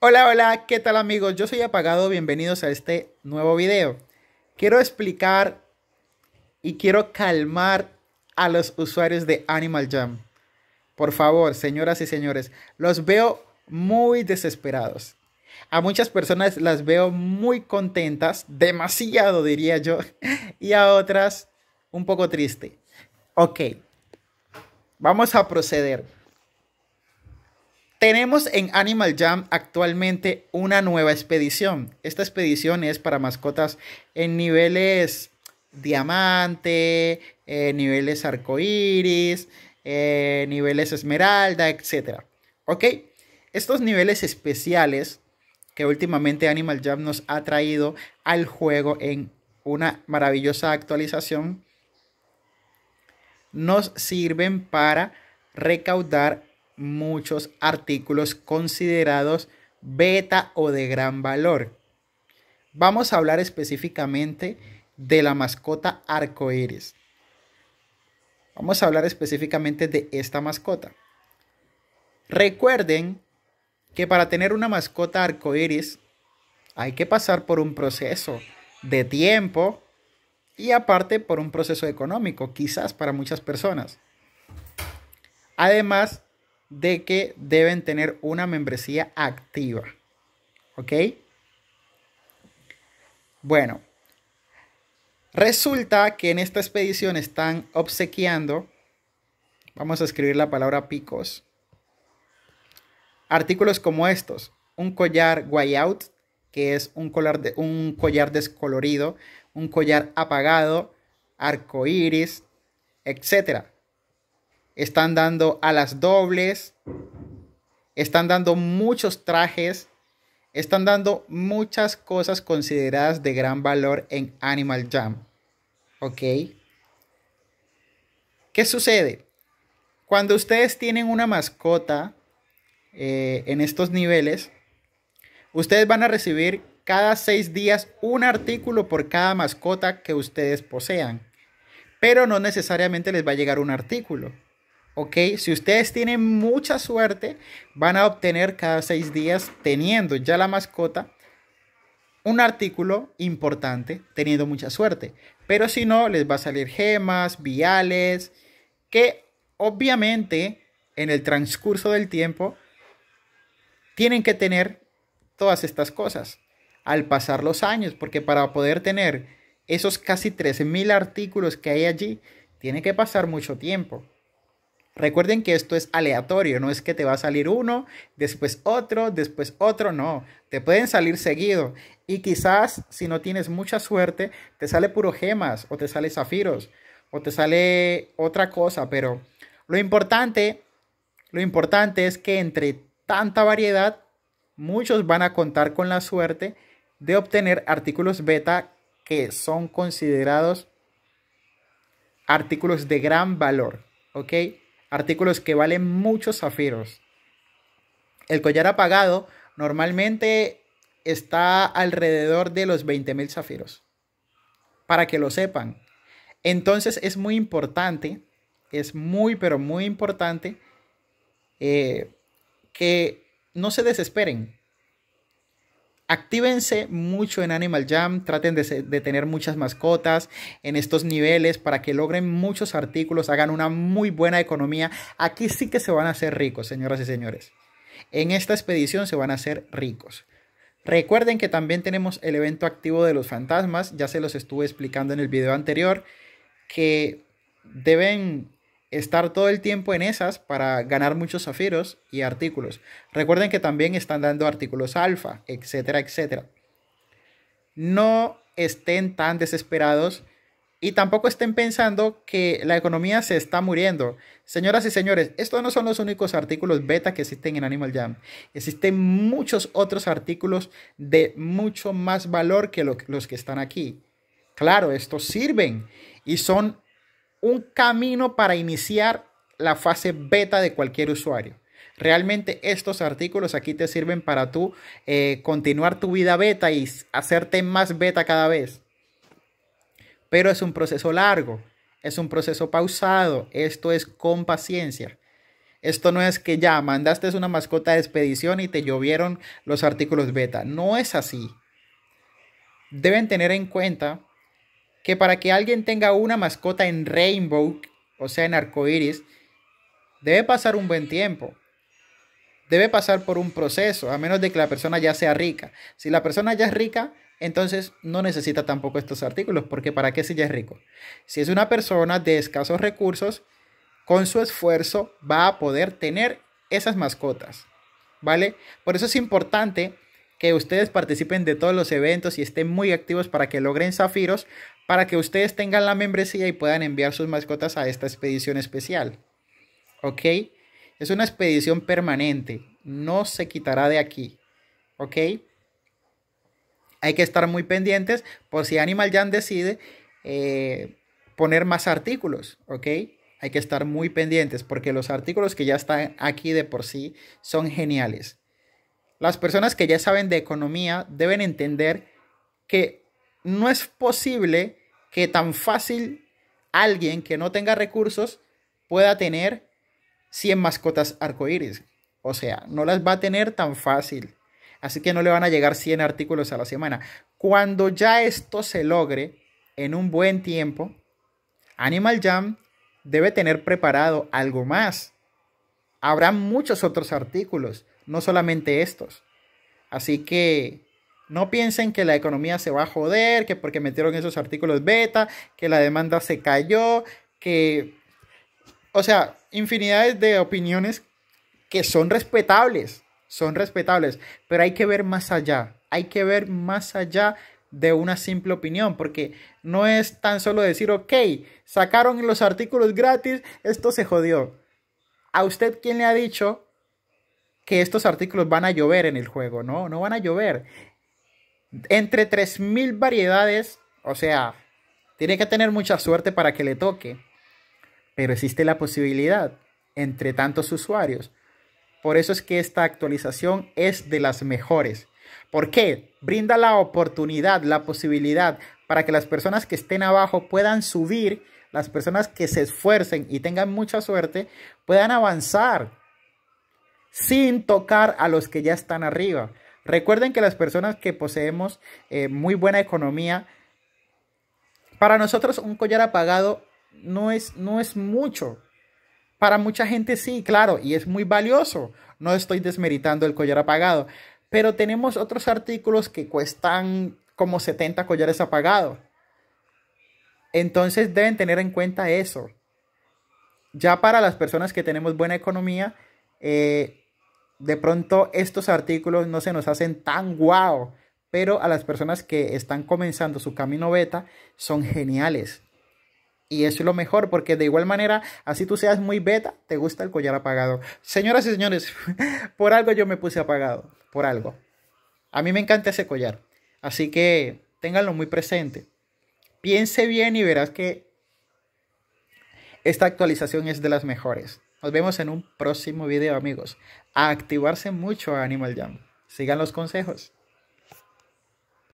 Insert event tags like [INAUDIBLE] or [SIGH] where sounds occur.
Hola, hola, ¿qué tal amigos? Yo soy Apagado, bienvenidos a este nuevo video. Quiero explicar y quiero calmar a los usuarios de Animal Jam. Por favor, señoras y señores, los veo muy desesperados. A muchas personas las veo muy contentas, demasiado diría yo, [LAUGHS] y a otras un poco triste. Ok, vamos a proceder. Tenemos en Animal Jam actualmente una nueva expedición. Esta expedición es para mascotas en niveles diamante, eh, niveles arcoíris, eh, niveles esmeralda, etc. ¿Ok? Estos niveles especiales que últimamente Animal Jam nos ha traído al juego en una maravillosa actualización nos sirven para recaudar muchos artículos considerados beta o de gran valor. Vamos a hablar específicamente de la mascota arcoíris. Vamos a hablar específicamente de esta mascota. Recuerden que para tener una mascota arcoíris hay que pasar por un proceso de tiempo y aparte por un proceso económico, quizás para muchas personas. Además, de que deben tener una membresía activa. ¿Ok? Bueno, resulta que en esta expedición están obsequiando, vamos a escribir la palabra picos, artículos como estos, un collar guayout, que es un collar, un collar descolorido, un collar apagado, arco iris, etcétera están dando alas dobles, están dando muchos trajes, están dando muchas cosas consideradas de gran valor en Animal Jam. ¿Ok? ¿Qué sucede? Cuando ustedes tienen una mascota eh, en estos niveles, ustedes van a recibir cada seis días un artículo por cada mascota que ustedes posean. Pero no necesariamente les va a llegar un artículo si ustedes tienen mucha suerte, van a obtener cada seis días, teniendo ya la mascota, un artículo importante, teniendo mucha suerte. Pero si no, les va a salir gemas, viales, que obviamente en el transcurso del tiempo tienen que tener todas estas cosas al pasar los años, porque para poder tener esos casi 13.000 artículos que hay allí, tiene que pasar mucho tiempo. Recuerden que esto es aleatorio, no es que te va a salir uno, después otro, después otro, no, te pueden salir seguido. Y quizás si no tienes mucha suerte, te sale puro gemas o te sale zafiros o te sale otra cosa, pero lo importante, lo importante es que entre tanta variedad, muchos van a contar con la suerte de obtener artículos beta que son considerados artículos de gran valor, ¿ok? artículos que valen muchos zafiros. El collar apagado normalmente está alrededor de los 20.000 zafiros, para que lo sepan. Entonces es muy importante, es muy, pero muy importante eh, que no se desesperen, Actívense mucho en Animal Jam, traten de, de, tener muchas mascotas en estos niveles para que logren muchos artículos, hagan una muy buena economía. Aquí sí que se van a hacer ricos, señoras y señores. En esta expedición se van a hacer ricos. Recuerden que también tenemos el evento activo de los fantasmas, ya se los estuve explicando en el video anterior, que deben estar todo el tiempo en esas para ganar muchos zafiros y artículos. Recuerden que también están dando artículos alfa, etcétera, etcétera. No estén tan desesperados y tampoco estén pensando que la economía se está muriendo. Señoras y señores, estos no son los únicos artículos beta que existen en Animal Jam. Existen muchos otros artículos de mucho más valor que los que están aquí. Claro, estos sirven y son un camino para iniciar la fase beta de cualquier usuario. Realmente estos artículos aquí te sirven para tú eh, continuar tu vida beta y hacerte más beta cada vez. Pero es un proceso largo, es un proceso pausado, esto es con paciencia. Esto no es que ya mandaste una mascota de expedición y te llovieron los artículos beta. No es así. Deben tener en cuenta que para que alguien tenga una mascota en Rainbow, o sea, en arcoiris, debe pasar un buen tiempo. Debe pasar por un proceso, a menos de que la persona ya sea rica. Si la persona ya es rica, entonces no necesita tampoco estos artículos, porque ¿para qué si ya es rico? Si es una persona de escasos recursos, con su esfuerzo va a poder tener esas mascotas, ¿vale? Por eso es importante que ustedes participen de todos los eventos y estén muy activos para que logren zafiros, para que ustedes tengan la membresía y puedan enviar sus mascotas a esta expedición especial. ¿Ok? Es una expedición permanente, no se quitará de aquí. ¿Ok? Hay que estar muy pendientes por si Animal Jam decide eh, poner más artículos, ¿ok? Hay que estar muy pendientes porque los artículos que ya están aquí de por sí son geniales. Las personas que ya saben de economía deben entender que no es posible que tan fácil alguien que no tenga recursos pueda tener 100 mascotas arcoíris. O sea, no las va a tener tan fácil. Así que no le van a llegar 100 artículos a la semana. Cuando ya esto se logre en un buen tiempo, Animal Jam debe tener preparado algo más. Habrá muchos otros artículos no solamente estos. Así que no piensen que la economía se va a joder, que porque metieron esos artículos beta, que la demanda se cayó, que... O sea, infinidades de opiniones que son respetables, son respetables, pero hay que ver más allá, hay que ver más allá de una simple opinión, porque no es tan solo decir, ok, sacaron los artículos gratis, esto se jodió. ¿A usted quién le ha dicho que estos artículos van a llover en el juego, ¿no? No van a llover. Entre 3.000 variedades, o sea, tiene que tener mucha suerte para que le toque. Pero existe la posibilidad entre tantos usuarios. Por eso es que esta actualización es de las mejores. ¿Por qué? Brinda la oportunidad, la posibilidad para que las personas que estén abajo puedan subir, las personas que se esfuercen y tengan mucha suerte puedan avanzar sin tocar a los que ya están arriba. Recuerden que las personas que poseemos eh, muy buena economía, para nosotros un collar apagado no es, no es mucho. Para mucha gente sí, claro, y es muy valioso. No estoy desmeritando el collar apagado. Pero tenemos otros artículos que cuestan como 70 collares apagados. Entonces deben tener en cuenta eso. Ya para las personas que tenemos buena economía, eh, de pronto estos artículos no se nos hacen tan guau, pero a las personas que están comenzando su camino beta son geniales. Y eso es lo mejor, porque de igual manera, así tú seas muy beta, te gusta el collar apagado. Señoras y señores, [LAUGHS] por algo yo me puse apagado, por algo. A mí me encanta ese collar, así que ténganlo muy presente. Piense bien y verás que esta actualización es de las mejores. Nos vemos en un próximo video amigos. A activarse mucho a Animal Jam. Sigan los consejos.